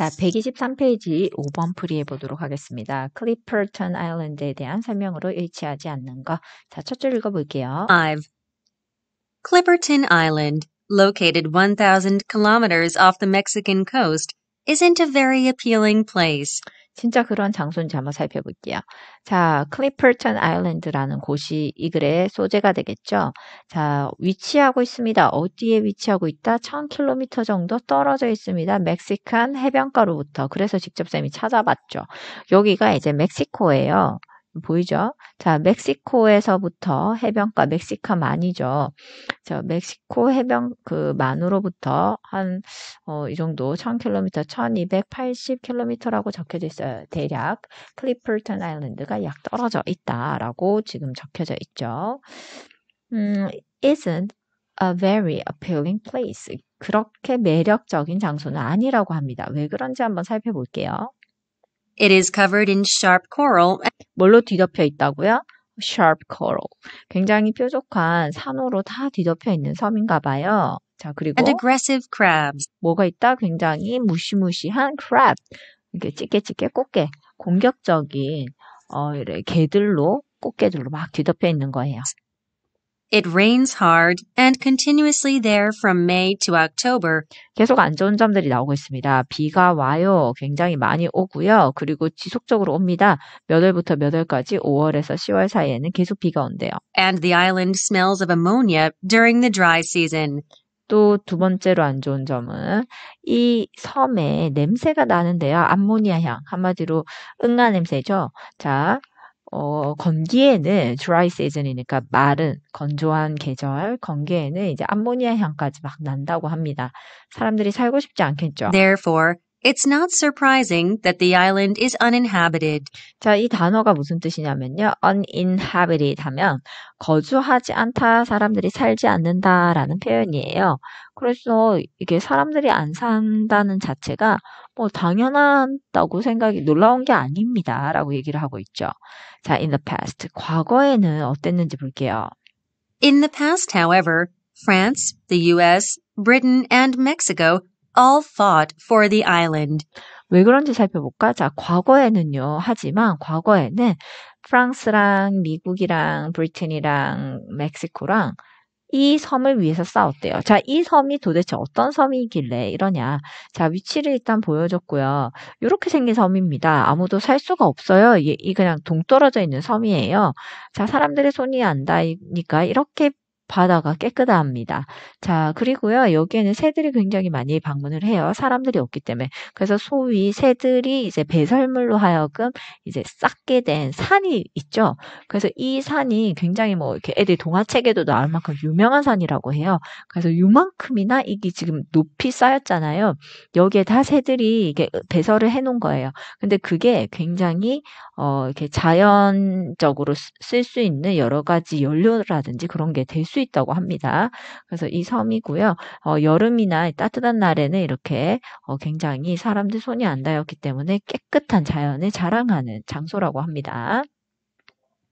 자, 123페이지 5번 풀이해 보도록 하겠습니다. 클리퍼턴 아일랜드에 대한 설명으로 일치하지 않는 거. 자, 첫 줄 읽어 볼게요. 5. Clipperton Island, located 1000 kilometers off the Mexican coast, isn't a very appealing place. 진짜 그런 장소인지 한번 살펴볼게요. 자, 클리퍼턴 아일랜드라는 곳이 이 글의 소재가 되겠죠. 자, 위치하고 있습니다. 어디에 위치하고 있다? 1000km 정도 떨어져 있습니다. 멕시칸 해변가로부터. 그래서 직접 쌤이 찾아봤죠. 여기가 이제 멕시코예요. 보이죠? 자, 멕시코에서부터 해변가 멕시카만이죠. 자, 멕시코 해변 그 만으로부터 한 어, 이 정도 1000km, 1280km라고 적혀져 있어요. 대략 클리플턴 아일랜드가 약 떨어져 있다라고 지금 적혀져 있죠. 음, isn't a very appealing place. 그렇게 매력적인 장소는 아니라고 합니다. 왜 그런지 한번 살펴볼게요. It is covered in sharp coral. 뭘로 뒤덮여 있다고요? sharp coral. 굉장히 뾰족한 산호로 다 뒤덮여 있는 섬인가 봐요. 자, 그리고 and aggressive crabs. 뭐가 있다? 굉장히 무시무시한 crab. 이렇게 찌개찌개 꽃게. 공격적인 어, 이래 개들로 꽃게들로 막 뒤덮여 있는 거예요. It rains hard and continuously there from May to October. 계속 안 좋은 점들이 나오고 있습니다. 비가 와요. 굉장히 많이 오고요. 그리고 지속적으로 옵니다. 몇 월부터 몇 월까지 5월에서 10월 사이에는 계속 비가 온대요. And the island smells of ammonia during the dry season. 또 두 번째로 안 좋은 점은 이 섬에 냄새가 나는데요. 암모니아 향. 한마디로 응아 냄새죠. 자, 어, 건기에는 dry season이니까 마른 건조한 계절, 건기에는 이제 암모니아 향까지 막 난다고 합니다. 사람들이 살고 싶지 않겠죠. Therefore, It's not surprising that the island is uninhabited. 자, 이 단어가 무슨 뜻이냐면요. uninhabited 하면 거주하지 않다, 사람들이 살지 않는다라는 표현이에요. 그래서 이게 사람들이 안 산다는 자체가 뭐 당연하다고 생각이 놀라운 게 아닙니다라고 얘기를 하고 있죠. 자, in the past. 과거에는 어땠는지 볼게요. In the past, however, France, the US, Britain and Mexico all fought for the island. 왜 그런지 살펴볼까? 자, 과거에는요. 하지만 과거에는 프랑스랑 미국이랑 브리튼이랑 멕시코랑 이 섬을 위해서 싸웠대요. 자, 이 섬이 도대체 어떤 섬이길래 이러냐. 자, 위치를 일단 보여줬고요. 이렇게 생긴 섬입니다. 아무도 살 수가 없어요. 이, 이 그냥 동떨어져 있는 섬이에요. 자, 사람들의 손이 안 닿으니까 이렇게 바다가 깨끗합니다. 자, 그리고요. 여기에는 새들이 굉장히 많이 방문을 해요. 사람들이 없기 때문에. 그래서 소위 새들이 이제 배설물로 하여금 이제 쌓게 된 산이 있죠. 그래서 이 산이 굉장히 뭐 이렇게 애들 동화책에도 나올 만큼 유명한 산이라고 해요. 그래서 요만큼이나 이게 지금 높이 쌓였잖아요. 여기에 다 새들이 이게 배설을 해 놓은 거예요. 근데 그게 굉장히 어 이렇게 자연적으로 쓸 수 있는 여러 가지 연료라든지 그런 게될수 수 있다고 합니다. 그래서 이 섬이고요. 어, 여름이나 따뜻한 날에는 이렇게 어, 굉장히 사람들 손이 안 닿였기 때문에 깨끗한 자연을 자랑하는 장소라고 합니다.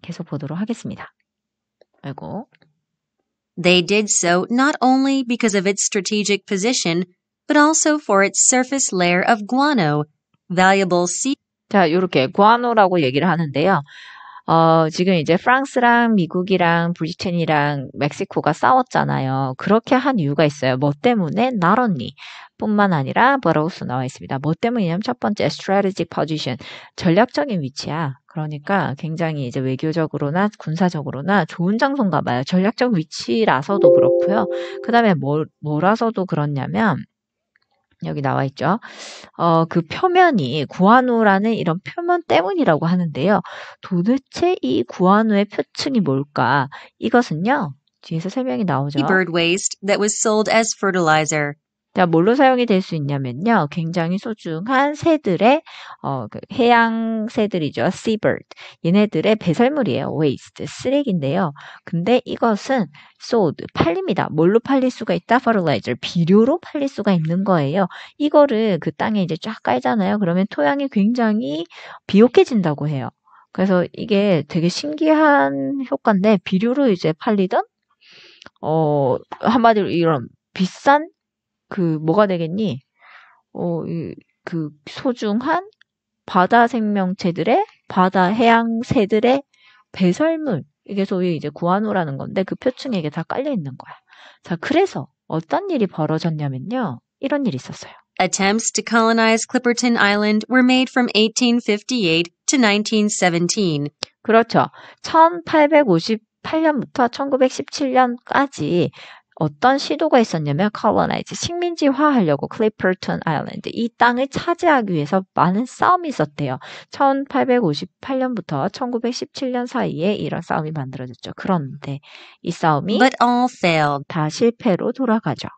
계속 보도록 하겠습니다. 아이고. They did so not only because of its strategic position, but also for its surface layer of guano, valuable sea. 자, 이렇게 guano라고 얘기를 하는데요. 어, 지금 이제 프랑스랑 미국이랑 브리튼이랑 멕시코가 싸웠잖아요. 그렇게 한 이유가 있어요. 뭐 때문에? Not only. 뿐만 아니라 뭐라고써 나와 있습니다. 뭐 때문이냐면 첫 번째 strategic position 전략적인 위치야. 그러니까 굉장히 이제 외교적으로나 군사적으로나 좋은 장소인가 봐요. 전략적 위치라서도 그렇고요. 그다음에 뭐, 뭐라서도 그렇냐면 여기 나와 있죠. 어, 그 표면이 구한우라는 이런 표면 때문이라고 하는데요. 도대체 이 구한우의 표층이 뭘까? 이것은요. 뒤에서 설명이 나오죠. Bird waste that was sold as fertilizer. 자, 뭘로 사용이 될 수 있냐면요. 굉장히 소중한 새들의 어, 그 해양 새들이죠. seabird. 얘네들의 배설물이에요. waste. 쓰레기인데요. 근데 이것은 sold. 팔립니다. 뭘로 팔릴 수가 있다? fertilizer. 비료로 팔릴 수가 있는 거예요. 이거를 그 땅에 이제 쫙 깔잖아요. 그러면 토양이 굉장히 비옥해진다고 해요. 그래서 이게 되게 신기한 효과인데 비료로 이제 팔리던 어 한마디로 이런 비싼 그 뭐가 되겠니? 어, 그 소중한 바다 생명체들의 바다 해양새들의 배설물 이게 소위 이제 구아노라는 건데 그 표층에 게다 깔려 있는 거야. 자, 그래서 어떤 일이 벌어졌냐면요. 이런 일이 있었어요. Attempts to colonize Clipperton Island were made from 1858 to 1917. 그렇죠. 1858년부터 1917년까지 어떤 시도가 있었냐면 colonize 식민지화하려고 클리퍼턴 아일랜드 이 땅을 차지하기 위해서 많은 싸움이 있었대요. 1858년부터 1917년 사이에 이런 싸움이 만들어졌죠. 그런데 이 싸움이 but all failed 다 실패로 돌아가죠.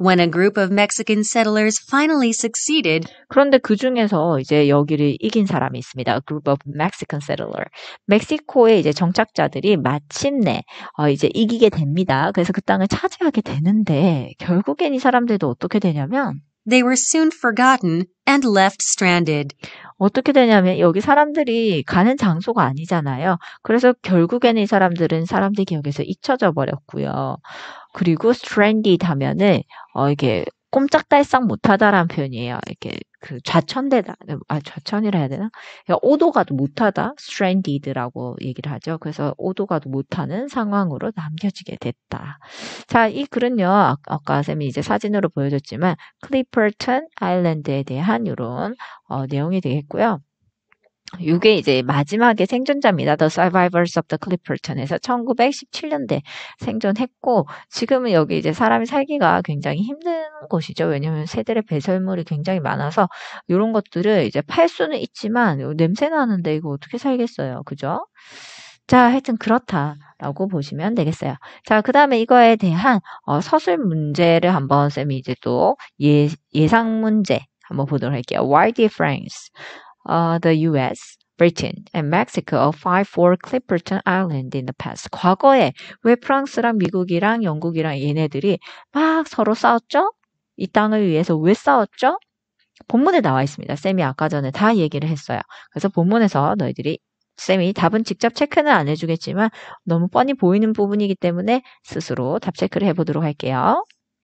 when a group of Mexican settlers finally succeeded. 그런데 그 중에서 이제 여기를 이긴 사람이 있습니다. A group of Mexican settler. 멕시코의 이제 정착자들이 마침내 어 이제 이기게 됩니다. 그래서 그 땅을 차지하게 되는데 결국엔 이 사람들도 어떻게 되냐면 They were soon forgotten and left stranded. 어떻게 되냐면 여기 사람들이 가는 장소가 아니잖아요. 그래서 결국에는 이 사람들은 사람들 기억에서 잊혀져 버렸고요. 그리고 stranded 하면은 어 이게 꼼짝달싹 못하다라는 표현이에요. 이렇게 그 좌천되다, 아 좌천이라 해야 되나? 그러니까 오도가도 못하다, stranded라고 얘기를 하죠. 그래서 오도가도 못하는 상황으로 남겨지게 됐다. 자, 이 글은요, 아, 아까 쌤이 이제 사진으로 보여줬지만 클리퍼튼 아일랜드에 대한 이런 어, 내용이 되겠고요. 이게 이제 마지막에 생존자입니다. The Survivors of the Clipperton에서 1917년대 생존했고 지금은 여기 이제 사람이 살기가 굉장히 힘든 곳이죠. 왜냐하면 새들의 배설물이 굉장히 많아서 이런 것들을 이제 팔 수는 있지만 냄새 나는데 이거 어떻게 살겠어요, 그죠? 자, 하여튼 그렇다라고 보시면 되겠어요. 자, 그 다음에 이거에 대한 어, 서술 문제를 한번 쌤이 이제 또 예, 예상 문제 한번 보도록 할게요. Why did France uh, the U.S. Britain and Mexico fight for Clipperton Island in the past. 과거에 왜 프랑스랑 미국이랑 영국이랑 얘네들이 막 서로 싸웠죠? 이 땅을 위해서 왜 싸웠죠? 본문에 나와 있습니다. 쌤이 아까 전에 다 얘기를 했어요. 그래서 본문에서 너희들이 쌤이 답은 직접 체크는 안 해주겠지만 너무 뻔히 보이는 부분이기 때문에 스스로 답 체크를 해보도록 할게요.